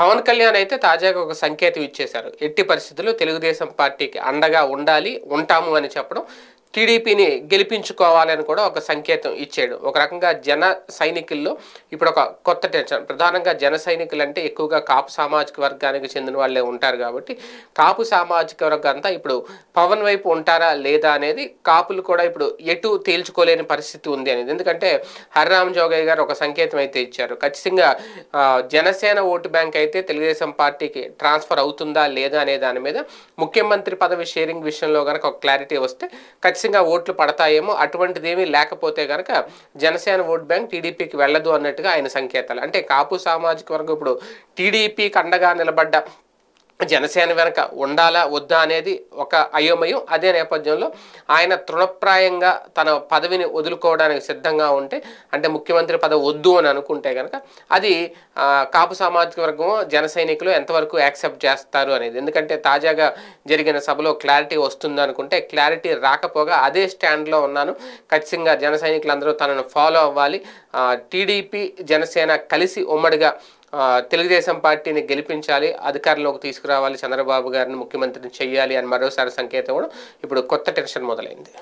పవన్ కళ్యాణ్ అయితే తాజాగా ఒక సంకేతం ఇచ్చేశారు ఎట్టి పరిస్థితుల్లో తెలుగుదేశం పార్టీకి అండగా ఉండాలి ఉంటాము అని చెప్పడం టీడీపీని గెలిపించుకోవాలని కూడా ఒక సంకేతం ఇచ్చాడు ఒక రకంగా జన సైనికుల్లో ఇప్పుడు ఒక కొత్త టెన్షన్ ప్రధానంగా జన సైనికులు అంటే ఎక్కువగా కాపు సామాజిక వర్గానికి చెందిన వాళ్ళే ఉంటారు కాబట్టి కాపు సామాజిక వర్గం అంతా ఇప్పుడు పవన్ వైపు ఉంటారా లేదా అనేది కాపులు కూడా ఇప్పుడు ఎటు తేల్చుకోలేని పరిస్థితి ఉంది అనేది ఎందుకంటే హరిరామ్ జోగయ్య గారు ఒక సంకేతం అయితే ఇచ్చారు ఖచ్చితంగా జనసేన ఓటు బ్యాంక్ అయితే తెలుగుదేశం పార్టీకి ట్రాన్స్ఫర్ అవుతుందా లేదా అనే దాని మీద ముఖ్యమంత్రి పదవి షేరింగ్ విషయంలో కనుక ఒక క్లారిటీ వస్తే ఖచ్చితంగా రహస్యంగా ఓట్లు పడతాయేమో అటువంటిదేమీ లేకపోతే కనుక జనసేన ఓట్ బ్యాంక్ టీడీపీకి వెళ్ళదు అన్నట్టుగా ఆయన సంకేతాలు అంటే కాపు సామాజిక వర్గం ఇప్పుడు టీడీపీకి అండగా నిలబడ్డ జనసేన వెనక ఉండాలా వద్దా అనేది ఒక అయోమయం అదే నేపథ్యంలో ఆయన తృణప్రాయంగా తన పదవిని వదులుకోవడానికి సిద్ధంగా ఉంటే అంటే ముఖ్యమంత్రి పదవి వద్దు అని అనుకుంటే కనుక అది కాపు సామాజిక వర్గం జన సైనికులు ఎంతవరకు యాక్సెప్ట్ చేస్తారు అనేది ఎందుకంటే తాజాగా జరిగిన సభలో క్లారిటీ వస్తుంది అనుకుంటే క్లారిటీ రాకపోగా అదే స్టాండ్లో ఉన్నాను ఖచ్చితంగా జన సైనికులందరూ తనను ఫాలో అవ్వాలి టీడీపీ జనసేన కలిసి ఉమ్మడిగా తెలుగుదేశం పార్టీని గెలిపించాలి అధికారంలోకి తీసుకురావాలి చంద్రబాబు గారిని ముఖ్యమంత్రిని చేయాలి అని మరోసారి సంకేతం కూడా ఇప్పుడు కొత్త టెన్షన్ మొదలైంది